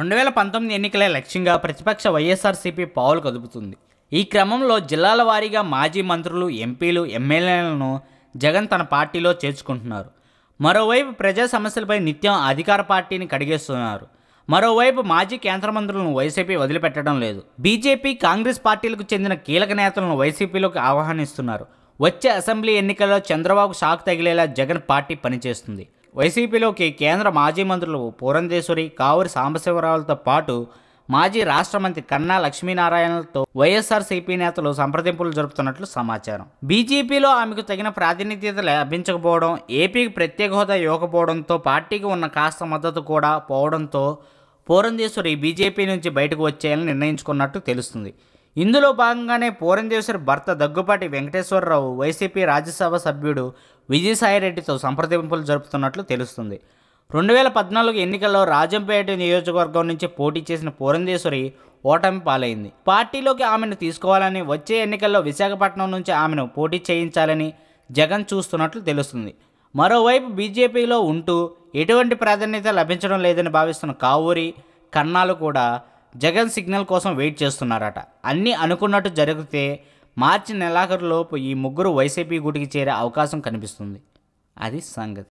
రెండు వేల పంతొమ్మిది ఎన్నికలే లక్ష్యంగా ప్రతిపక్ష వైఎస్ఆర్సీపీ పావులు కదుపుతుంది ఈ క్రమంలో జిల్లాల వారీగా మాజీ మంత్రులు ఎంపీలు ఎమ్మెల్యేలను జగన్ తన పార్టీలో చేర్చుకుంటున్నారు మరోవైపు ప్రజా సమస్యలపై నిత్యం అధికార పార్టీని కడిగేస్తున్నారు మరోవైపు మాజీ కేంద్ర మంత్రులను వైసీపీ వదిలిపెట్టడం లేదు బీజేపీ కాంగ్రెస్ పార్టీలకు చెందిన కీలక నేతలను వైసీపీలోకి ఆహ్వానిస్తున్నారు వచ్చే అసెంబ్లీ ఎన్నికల్లో చంద్రబాబు షాక్ తగిలేలా జగన్ పార్టీ పనిచేస్తుంది వైసీపీలోకి కేంద్ర మాజీ మంత్రులు పూరంధేశ్వరి కావూరి సాంబశివరావులతో పాటు మాజీ రాష్ట్ర మంత్రి కన్నా లక్ష్మీనారాయణలతో వైఎస్ఆర్సీపీ నేతలు సంప్రదింపులు జరుపుతున్నట్లు సమాచారం బీజేపీలో ఆమెకు తగిన ప్రాతినిధ్యత లభించకపోవడం ఏపీకి ప్రత్యేక హోదా ఇవ్వకపోవడంతో పార్టీకి ఉన్న కాస్త మద్దతు కూడా పోవడంతో పూరంధేశ్వరి బీజేపీ నుంచి బయటకు వచ్చేయాలని నిర్ణయించుకున్నట్టు తెలుస్తుంది ఇందులో భాగంగానే పూరందేశ్వర్ భర్త దగ్గుపాటి వెంకటేశ్వరరావు వైసీపీ రాజ్యసభ సభ్యుడు విజయసాయిరెడ్డితో సంప్రదింపులు జరుపుతున్నట్లు తెలుస్తుంది రెండు వేల పద్నాలుగు ఎన్నికల్లో రాజంపేట నియోజకవర్గం నుంచి పోటీ చేసిన పూరంధేశ్వరి ఓటమి పాలైంది పార్టీలోకి ఆమెను తీసుకోవాలని వచ్చే ఎన్నికల్లో విశాఖపట్నం నుంచి ఆమెను పోటీ చేయించాలని జగన్ చూస్తున్నట్లు తెలుస్తుంది మరోవైపు బీజేపీలో ఉంటూ ఎటువంటి ప్రాధాన్యత లభించడం లేదని భావిస్తున్న కావూరి కన్నాలు కూడా జగన్ సిగ్నల్ కోసం వెయిట్ చేస్తున్నారట అన్నీ అనుకున్నట్టు జరిగితే మార్చి నెలాఖరులోపు ఈ ముగ్గురు వైసీపీ గుటికి చేరే అవకాశం కనిపిస్తుంది అది సంగతి